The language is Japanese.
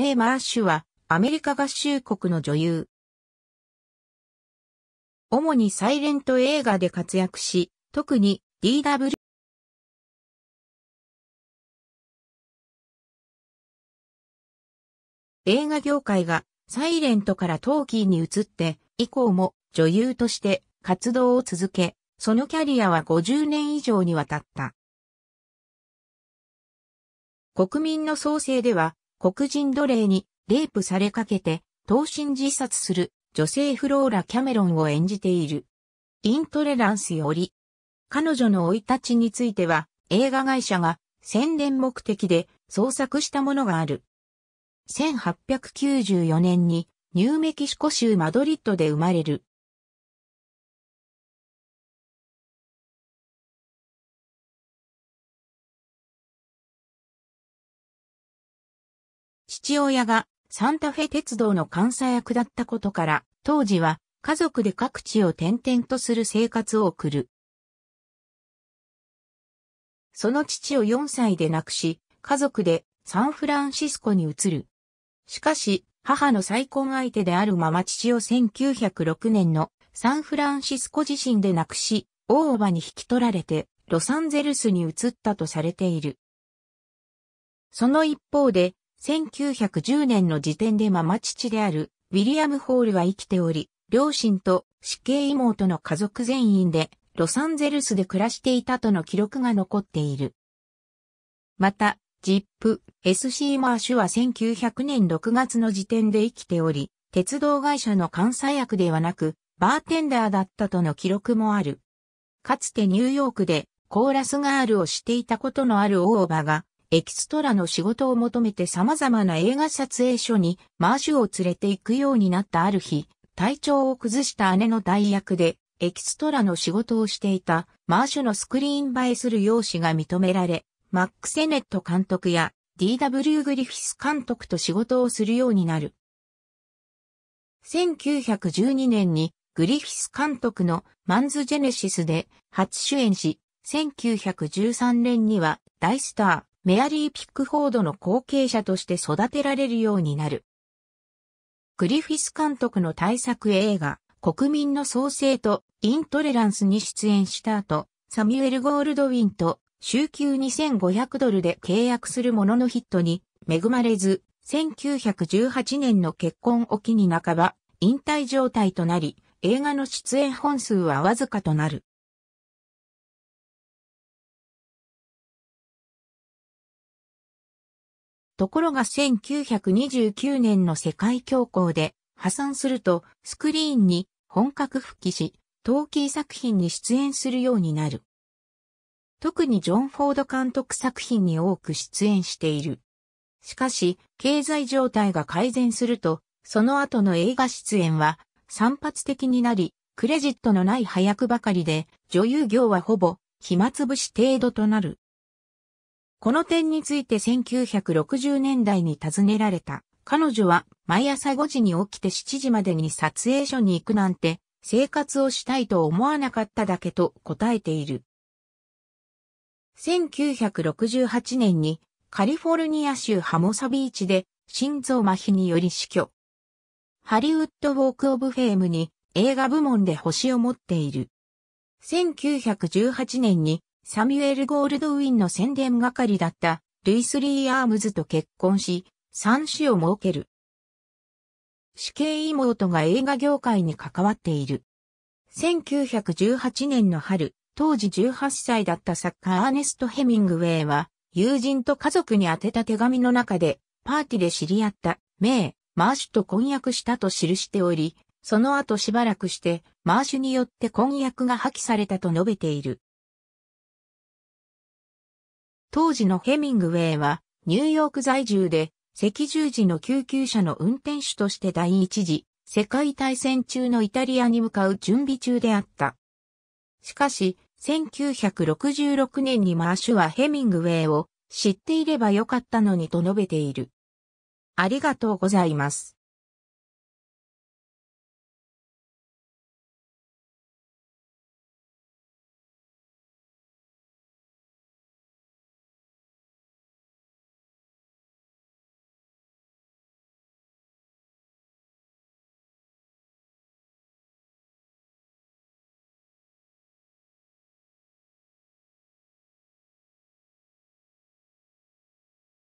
メイ・マーシュは、アメリカ合衆国の女優。主にサイレント映画で活躍し、特に DW 映画業界がサイレントからトーキーに移って以降も女優として活動を続け、そのキャリアは50年以上にわたった。国民の創生では黒人奴隷にレイプされかけて、闘身自殺する女性フローラ・キャメロンを演じている。イントレランスより、彼女の生い立ちについては、映画会社が宣伝目的で創作したものがある。1894年にニューメキシコ州マドリッドで生まれる。父親がサンタフェ鉄道の監査役だったことから、当時は家族で各地を転々とする生活を送る。その父を4歳で亡くし、家族でサンフランシスコに移る。しかし、母の再婚相手であるまま父を1906年のサンフランシスコ地震で亡くし、大叔母に引き取られてロサンゼルスに移ったとされている。その一方で、1910年の時点でママ父であるウィリアム・ホールは生きており、両親と死刑妹の家族全員でロサンゼルスで暮らしていたとの記録が残っている。また、ジップ、SC マーシュは1900年6月の時点で生きており、鉄道会社の監査役ではなく、バーテンダーだったとの記録もある。かつてニューヨークでコーラスガールをしていたことのあるオーバが、エキストラの仕事を求めて様々な映画撮影所にマーシュを連れて行くようになったある日、体調を崩した姉の代役で、エキストラの仕事をしていたマーシュのスクリーン映えする容姿が認められ、マック・セネット監督や D.W. グリフィス監督と仕事をするようになる。1912年にグリフィス監督のマンズ・ジェネシスで初主演し、1913年には大スター、メアリー・ピックフォードの後継者として育てられるようになる。グリフィス監督の大作映画、国民の創生とイントレランスに出演した後、サミュエル・ゴールドウィンと週休2500ドルで契約するもののヒットに恵まれず、1918年の結婚を機に半ば、引退状態となり、映画の出演本数はわずかとなる。ところが1929年の世界恐慌で破産するとスクリーンに本格復帰し、トーキー作品に出演するようになる。特にジョン・フォード監督作品に多く出演している。しかし、経済状態が改善すると、その後の映画出演は散発的になり、クレジットのない早くばかりで、女優業はほぼ暇つぶし程度となる。この点について1960年代に尋ねられた。彼女は毎朝5時に起きて7時までに撮影所に行くなんて生活をしたいと思わなかっただけと答えている。1968年にカリフォルニア州ハモサビーチで心臓麻痺により死去。ハリウッドウォークオブフェームに映画部門で星を持っている。1918年にサミュエル・ゴールドウィンの宣伝係だったルイス・リー・アームズと結婚し、三子を設ける。死刑妹が映画業界に関わっている。1918年の春、当時18歳だった作家アーネスト・ヘミングウェイは、友人と家族に宛てた手紙の中で、パーティーで知り合った、メイ、マーシュと婚約したと記しており、その後しばらくして、マーシュによって婚約が破棄されたと述べている。当時のヘミングウェイは、ニューヨーク在住で、赤十字の救急車の運転手として第一次、世界大戦中のイタリアに向かう準備中であった。しかし、1966年にマーシュはヘミングウェイを知っていればよかったのにと述べている。ありがとうございます。